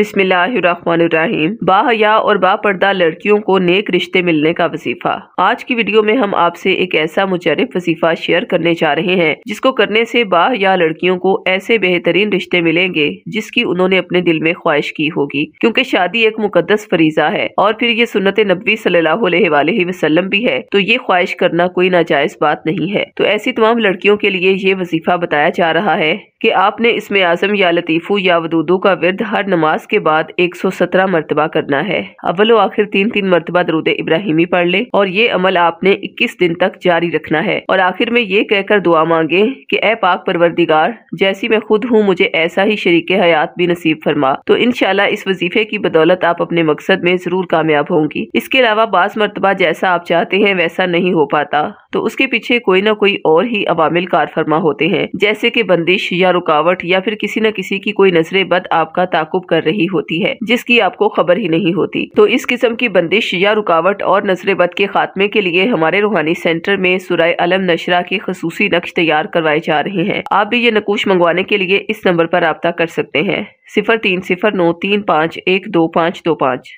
बिस्मिल्लाम बाहया और बापर्दा लड़कियों को नेक रिश्ते मिलने का वजीफा आज की वीडियो में हम आपसे एक ऐसा मुजरब वजीफा शेयर करने जा रहे हैं जिसको करने से बाहया लड़कियों को ऐसे बेहतरीन रिश्ते मिलेंगे जिसकी उन्होंने अपने दिल में ख्वाहिश की होगी क्योंकि शादी एक मुकदस फरीजा है और फिर ये सुन्नत नबी सल्लल्लाहु अलैहि वसल्लम भी है तो ये ख्वाहिश करना कोई नाजायज बात नहीं है तो ऐसी तमाम लड़कियों के लिए ये वजीफा बताया जा रहा है कि आपने इसमें आजम या लतीफ़ू या वदूदू का विरद हर नमाज के बाद 117 मरतबा करना है अवलो आखिर तीन तीन मरतबा दरूद इब्राहिमी पढ़ ले और ये अमल आपने इक्कीस दिन तक जारी रखना है और आखिर में ये कहकर दुआ मांगे की ए पाक परवरदिगार जैसी मैं खुद हूँ मुझे ऐसा ही शरीक हयात भी नसीब फरमा तो इनशाला इस वजीफे की बदौलत आप अपने मकसद में जरूर कामयाब होंगी इसके अलावा बास मरतबा जैसा आप चाहते हैं वैसा नहीं हो पाता तो उसके पीछे कोई ना कोई और ही अवामिल कार फरमा होते हैं जैसे की बंदिश या रुकावट या फिर किसी न किसी की कोई नजरे बद आपका ताकुब कर रही रही होती है जिसकी आपको खबर ही नहीं होती तो इस किस्म की बंदिश या रुकावट और नजरे बद के खात्मे के लिए हमारे रूहानी सेंटर में सुराय अलम नशरा के खसूसी नक्श तैयार करवाए जा रहे हैं आप भी ये नकूश मंगवाने के लिए इस नंबर पर रबता कर सकते हैं सिफर तीन सिफर नौ तीन पाँच एक दो पाँच दो पाँच